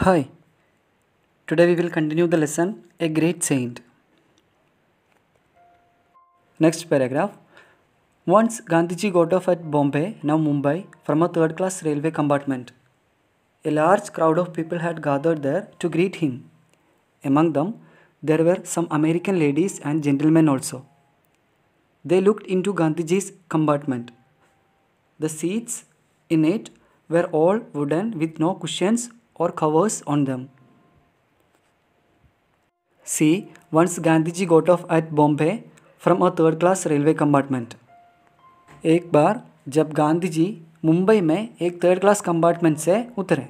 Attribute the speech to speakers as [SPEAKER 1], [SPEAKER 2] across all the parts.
[SPEAKER 1] Hi, today we will continue the lesson A Great Saint. Next paragraph. Once Gandhiji got off at Bombay, now Mumbai, from a third class railway compartment. A large crowd of people had gathered there to greet him. Among them, there were some American ladies and gentlemen also. They looked into Gandhiji's compartment. The seats in it were all wooden with no cushions or covers on them. See, Once Gandhiji got off at Bombay from a third class railway compartment. एक बार जब गांधी जी मुंबई में एक third class compartment से उतरे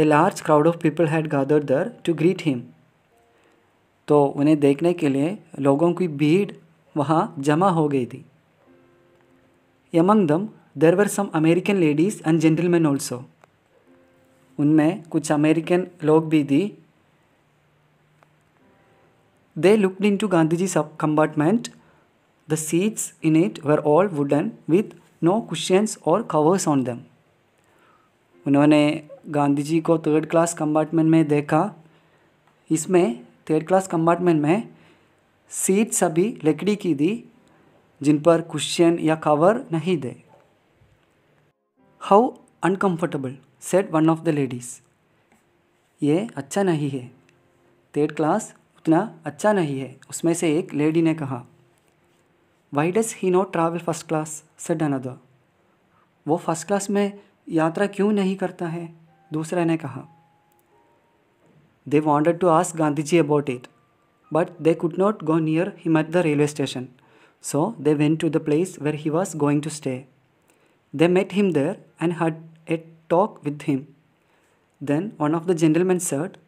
[SPEAKER 1] a large crowd of people had gathered there to greet him तो उन्हें देखने के लिए लोगों की भीड़ वहाँ जमा हो गई थी among them there were some American ladies and gentleman also उनमें कुछ अमेरिकन लोग भी थी they looked into Gandhi ji सब compartment the seats in it were all wooden with no cushions or covers on them उन्होंने गांधी जी को थर्ड क्लास कंपार्टमेंट में देखा इसमें थर्ड क्लास कंपार्टमेंट में सीट्स अभी लकड़ी की थी जिन पर कुशन या कवर नहीं थे how uncomfortable said one of the ladies ये अच्छा नहीं है थर्ड क्लास उतना अच्छा नहीं है उसमें से एक लेडी ने कहा why does he not travel first class said another वो फर्स्ट क्लास में यात्रा क्यों नहीं करता है दूसरा ने कहा they wanted to ask Gandhi ji about it but they could not go near him at the railway station so they went to the place where he was going to stay They met him there and had a talk with him. Then one of the gentlemen said,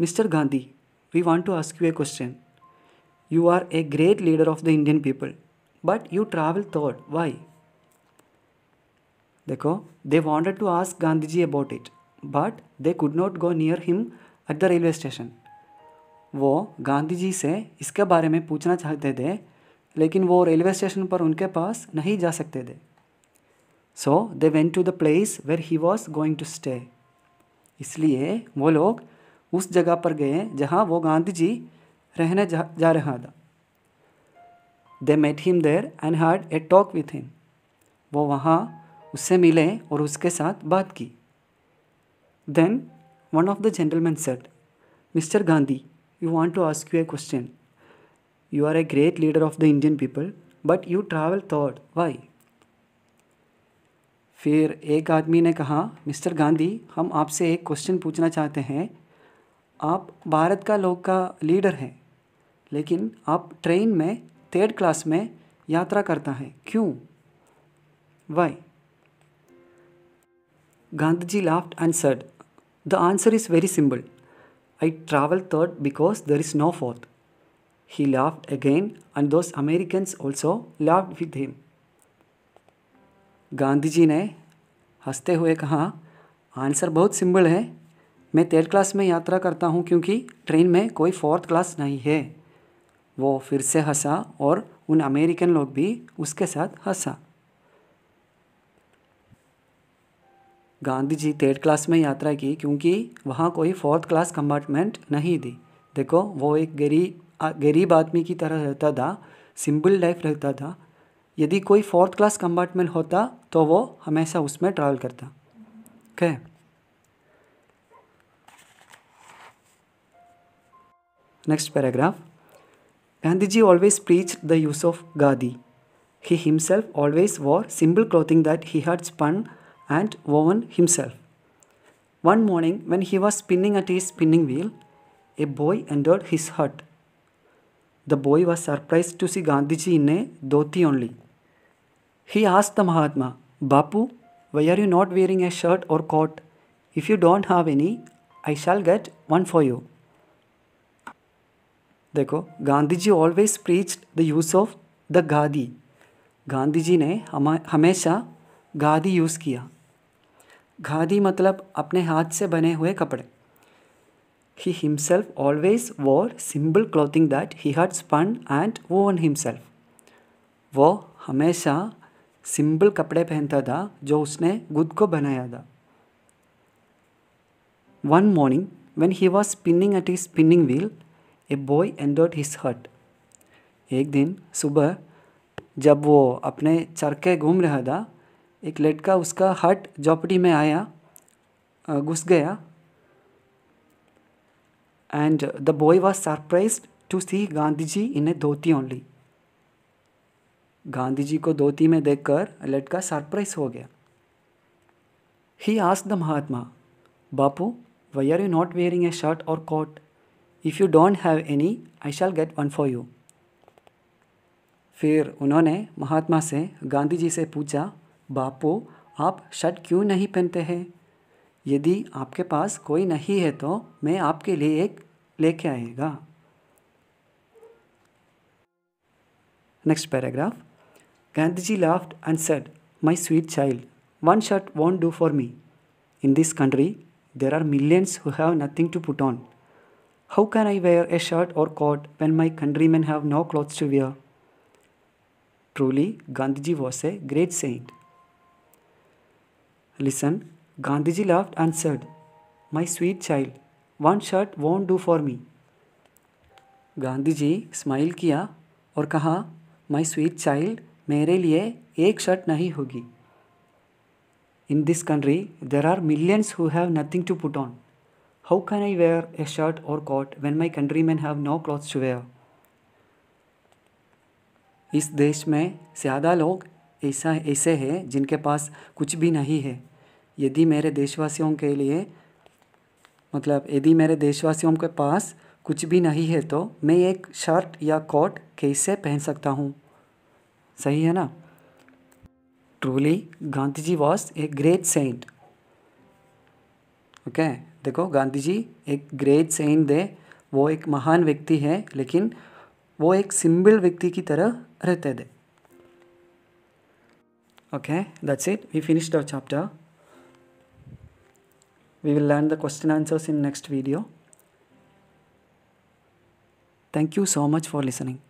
[SPEAKER 1] Mr. Gandhi, we want to ask you a question. You are a great leader of the Indian people, but you travel third. Why? Dekho, they wanted to ask Gandhiji about it, but they could not go near him at the railway station. वो गांधी जी से इसके बारे में पूछना चाहते थे लेकिन वो रेलवे स्टेशन पर उनके पास नहीं जा सकते थे so they went to the place where he was going to stay इसलिए वो लोग उस जगह पर गए जहाँ वो गांधी जी रहने जा, जा रहा था they met him there and had a talk with him वो वहाँ उससे मिले और उसके साथ बात की then one of the gentleman said mister Gandhi you want to ask you a question you are a great leader of the Indian people but you travel थॉट वाई फिर एक आदमी ने कहा मिस्टर गांधी हम आपसे एक क्वेश्चन पूछना चाहते हैं आप भारत का लोग का लीडर हैं लेकिन आप ट्रेन में थर्ड क्लास में यात्रा करता है क्यों why Gandhi ji laughed and said the answer is very simple I travel third because there is no fourth he laughed again and those American also laughed with him Gandhi ji ने हंसते हुए कहा आंसर बहुत सिंपल है मैं थर्ड क्लास में यात्रा करता हूँ क्योंकि ट्रेन में कोई फोर्थ क्लास नहीं है वो फिर से हंसा और उन अमेरिकन लोग भी उसके साथ हंसा गांधी जी थर्ड क्लास में यात्रा की क्योंकि वहाँ कोई फोर्थ क्लास कंपार्टमेंट नहीं थी देखो वो एक गरीब गरीब आदमी की तरह रहता था सिंपल लाइफ रहता था यदि कोई फोर्थ क्लास कंपार्टमेंट होता तो वो हमेशा उसमें ट्रैवल करता okay next paragraph Gandhi ji always preach the use of khadi he himself always wore simple clothing that he had spun and woven himself one morning when he was spinning at his spinning wheel a boy entered his hut the boy was surprise to see Gandhi ji in a dhoti only He asked the Mahatma, Bapu, why are you not wearing a shirt or coat? If you don't have any, I shall get one for you. देखो Gandhi ji always preach the use of the khadi Gandhi ji ने हम हमेशा गादी use किया गादी मतलब अपने हाथ से बने हुए कपड़े he himself always wore simple clothing that he had spun and woven himself वो हमेशा सिंपल कपड़े पहनता था जो उसने खुद को बनाया था one morning when he was spinning at he spinning wheel a boy entered his hut एक दिन सुबह जब वो अपने चरखे घूम रहा था एक लड़का उसका हट झोपड़ी में आया घुस गया and the boy was surprise to see Gandhi ji in a dhoti only Gandhi ji को धोती में देखकर लड़का सरप्राइज हो गया he ask the Mahatma Bapu why are you not wearing a shirt or coat if you don't have any I shall get one for you फिर उन्होंने महात्मा से गांधी जी से पूछा बापू आप शर्ट क्यों नहीं पहनते हैं यदि आपके पास कोई नहीं है तो मैं आपके लिए एक लेके आएगा next paragraph Gandhiji laughed and said, My sweet child, one shirt won't do for me. In this country, there are millions who have nothing to put on. How can I wear a shirt or coat when my countrymen have no clothes to wear? Truly, Gandhiji was a great saint. Listen, Gandhiji laughed and said, My sweet child, one shirt won't do for me. Gandhiji smiled smile or और sweet child." मेरे लिए एक shirt नहीं होगी in this country there are millions who have nothing to put on how can I wear a shirt or coat when my country man have no clothes to wear इस देश में ज़्यादा लोग ऐसा ऐसे हैं जिनके पास कुछ भी नहीं है यदि मेरे देशवासियों के लिए मतलब यदि मेरे देशवासियों के पास कुछ भी नहीं है तो मैं एक शर्ट या कोट कैसे पहन सकता हूँ सही है ना truly Gandhi ji was a great saint okay देखो गांधी जी एक ग्रेट सेंट दे वो एक महान व्यक्ति है लेकिन वो एक सिंबल व्यक्ति की तरह रहते थे okay that's it we finished our chapter we will learn the question answers in next video thank you so much for listening